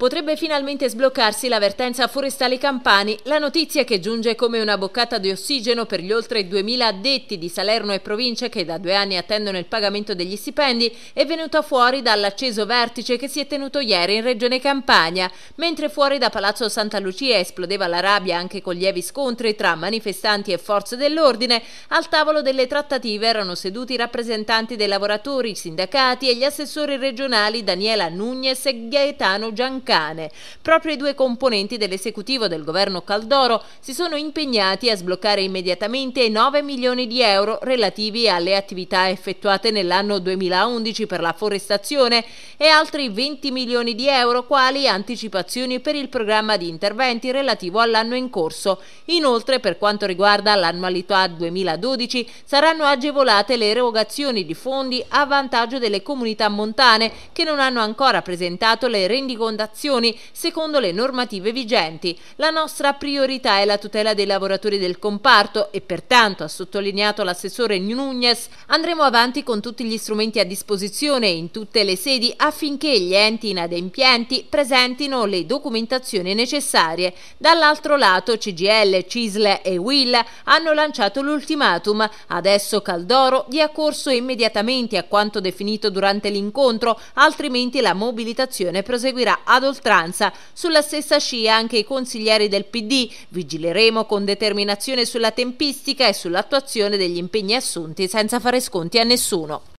Potrebbe finalmente sbloccarsi la vertenza forestali Campani, la notizia che giunge come una boccata di ossigeno per gli oltre 2000 addetti di Salerno e province che da due anni attendono il pagamento degli stipendi è venuta fuori dall'acceso vertice che si è tenuto ieri in Regione Campania, mentre fuori da Palazzo Santa Lucia esplodeva la rabbia anche con lievi scontri tra manifestanti e forze dell'ordine, al tavolo delle trattative erano seduti i rappresentanti dei lavoratori, i sindacati e gli assessori regionali Daniela Nunez e Gaetano Giancarlo cane. Proprio i due componenti dell'esecutivo del governo Caldoro si sono impegnati a sbloccare immediatamente 9 milioni di euro relativi alle attività effettuate nell'anno 2011 per la forestazione e altri 20 milioni di euro quali anticipazioni per il programma di interventi relativo all'anno in corso. Inoltre, per quanto riguarda l'annualità 2012, saranno agevolate le erogazioni di fondi a vantaggio delle comunità montane che non hanno ancora presentato le rendicontazioni prestazioni secondo le normative vigenti. La nostra priorità è la tutela dei lavoratori del comparto e pertanto, ha sottolineato l'assessore Nunez, andremo avanti con tutti gli strumenti a disposizione in tutte le sedi affinché gli enti inadempienti presentino le documentazioni necessarie. Dall'altro lato CGL, CISL e WIL hanno lanciato l'ultimatum. Adesso Caldoro dia corso immediatamente a quanto definito durante l'incontro, altrimenti la mobilitazione proseguirà ad oltranza. Sulla stessa scia anche i consiglieri del PD. Vigileremo con determinazione sulla tempistica e sull'attuazione degli impegni assunti senza fare sconti a nessuno.